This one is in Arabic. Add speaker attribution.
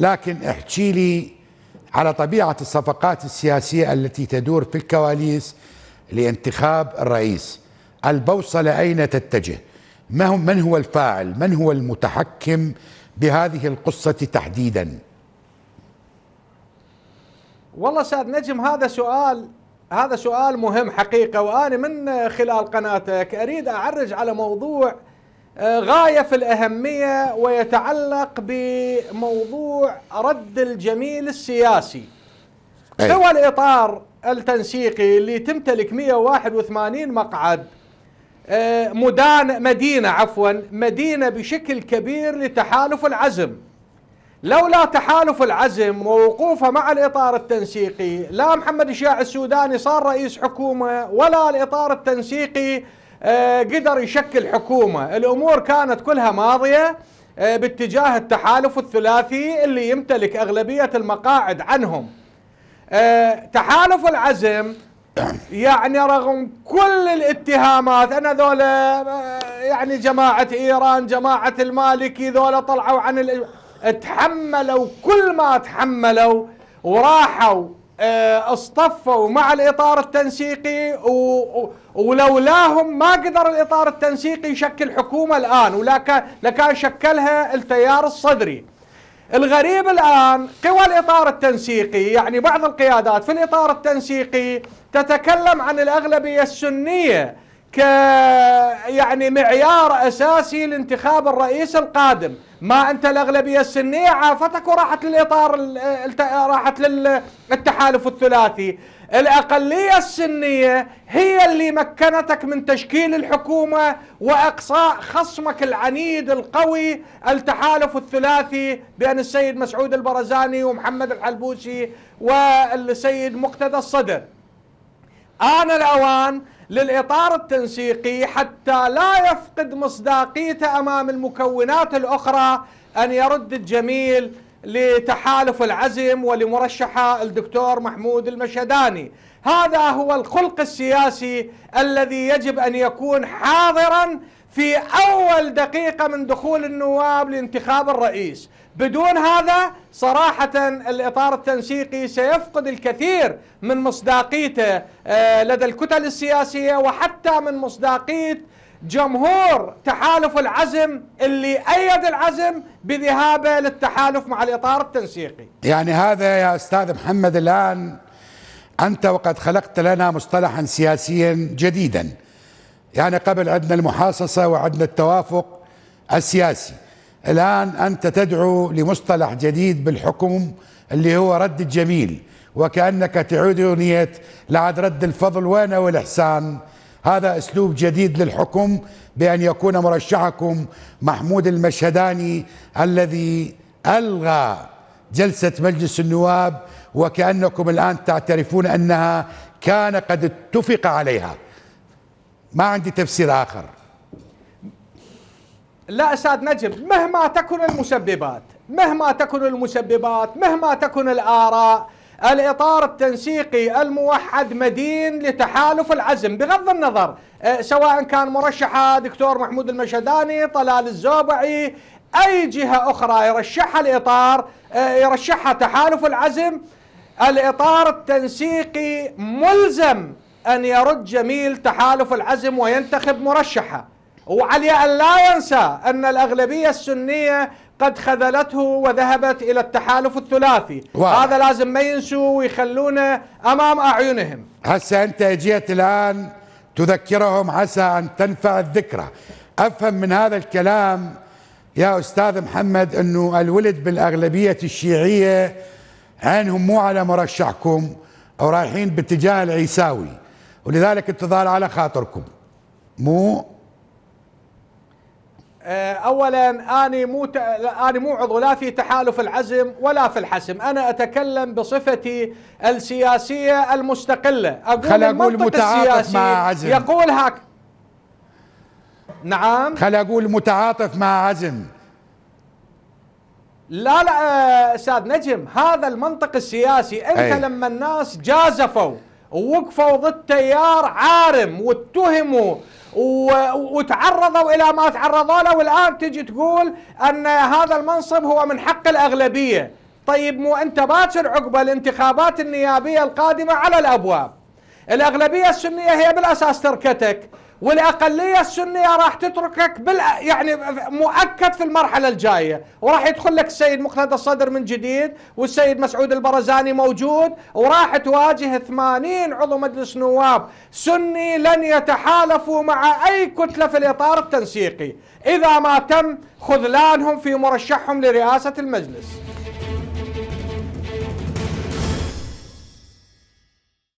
Speaker 1: لكن احكي لي على طبيعة الصفقات السياسية التي تدور في الكواليس لانتخاب الرئيس البوصلة أين تتجه ما هم من هو الفاعل من هو المتحكم بهذه القصة تحديدا
Speaker 2: والله سعد نجم هذا سؤال هذا سؤال مهم حقيقة وأنا من خلال قناتك أريد أعرج على موضوع آه، غاية في الأهمية ويتعلق بموضوع رد الجميل السياسي سوى الإطار التنسيقي اللي تمتلك 181 مقعد آه، مدان مدينة عفوا مدينة بشكل كبير لتحالف العزم لولا تحالف العزم ووقوفه مع الإطار التنسيقي لا محمد الشاع السوداني صار رئيس حكومة ولا الإطار التنسيقي آه، قدر يشكل حكومة الأمور كانت كلها ماضية آه، باتجاه التحالف الثلاثي اللي يمتلك أغلبية المقاعد عنهم آه، تحالف العزم يعني رغم كل الاتهامات انا ذولا يعني جماعه ايران جماعه المالكي ذولا طلعوا عن ال... تحملوا كل ما تحملوا وراحوا آه، اصطفوا مع الاطار التنسيقي ولولاهم ما قدر الاطار التنسيقي يشكل حكومه الان ولكان شكلها التيار الصدري. الغريب الان قوى الاطار التنسيقي يعني بعض القيادات في الاطار التنسيقي تتكلم عن الاغلبيه السنيه ك يعني معيار اساسي لانتخاب الرئيس القادم، ما انت الاغلبيه السنيه عافتك وراحت للاطار راحت للتحالف الثلاثي، الاقليه السنيه هي اللي مكنتك من تشكيل الحكومه واقصاء خصمك العنيد القوي التحالف الثلاثي بين السيد مسعود البرزاني ومحمد الحلبوسي والسيد مقتدى الصدر. آن الأوان للإطار التنسيقي حتى لا يفقد مصداقيته أمام المكونات الأخرى أن يرد الجميل لتحالف العزم ولمرشحة الدكتور محمود المشهداني هذا هو الخلق السياسي الذي يجب أن يكون حاضراً في أول دقيقة من دخول النواب لانتخاب الرئيس بدون هذا صراحة الإطار التنسيقي سيفقد الكثير من مصداقيته آه، لدى الكتل السياسية وحتى من مصداقية جمهور تحالف العزم اللي أيد العزم بذهابه للتحالف مع الإطار التنسيقي
Speaker 1: يعني هذا يا أستاذ محمد الآن أنت وقد خلقت لنا مصطلحا سياسيا جديدا يعني قبل عندنا المحاصصة وعندنا التوافق السياسي الآن أنت تدعو لمصطلح جديد بالحكم اللي هو رد الجميل وكأنك تعود نية لعد رد الفضل وين والإحسان هذا أسلوب جديد للحكم بأن يكون مرشحكم محمود المشهداني الذي ألغى جلسة مجلس النواب وكأنكم الآن تعترفون أنها كان قد اتفق عليها ما عندي تفسير آخر
Speaker 2: لا أستاذ نجم مهما تكن المسببات مهما تكن المسببات مهما تكن الآراء الإطار التنسيقي الموحد مدين لتحالف العزم بغض النظر آه، سواء كان مرشحة دكتور محمود المشداني طلال الزوبعي أي جهة أخرى يرشحها الإطار آه، يرشحها تحالف العزم الإطار التنسيقي ملزم أن يرد جميل تحالف العزم وينتخب مرشحة وعلي أن لا ينسى أن الأغلبية السنية قد خذلته وذهبت إلى التحالف الثلاثي واو. هذا لازم ما ينسوا ويخلونه أمام أعينهم
Speaker 1: هسه أنت جيت الآن تذكرهم عسى أن تنفع الذكرى أفهم من هذا الكلام يا أستاذ محمد أنه الولد بالأغلبية الشيعية عينهم مو على مرشحكم أو رايحين باتجاه العيساوي ولذلك التظاهر على خاطركم مو
Speaker 2: آه، اولا اني مو ت... انا مو عضو لا في تحالف العزم ولا في الحسم، انا اتكلم بصفتي السياسيه المستقله، اقول خل اقول متعاطف مع عزم يقول هك
Speaker 1: نعم خل اقول متعاطف مع عزم
Speaker 2: لا لا آه، استاذ نجم هذا المنطق السياسي انت أي. لما الناس جازفوا ووقفوا ضد تيار عارم واتهموا وتعرضوا الى ما تعرضوا له والان تجي تقول ان هذا المنصب هو من حق الاغلبيه طيب مو انت باكر عقب الانتخابات النيابيه القادمه على الابواب الاغلبيه السنيه هي بالاساس تركتك والاقليه السنيه راح تتركك بال يعني مؤكد في المرحله الجايه وراح يدخل لك السيد مقتدى الصدر من جديد والسيد مسعود البرزاني موجود وراح تواجه 80 عضو مجلس نواب سني لن يتحالفوا مع اي كتله في الاطار التنسيقي اذا ما تم خذلانهم في مرشحهم لرئاسه المجلس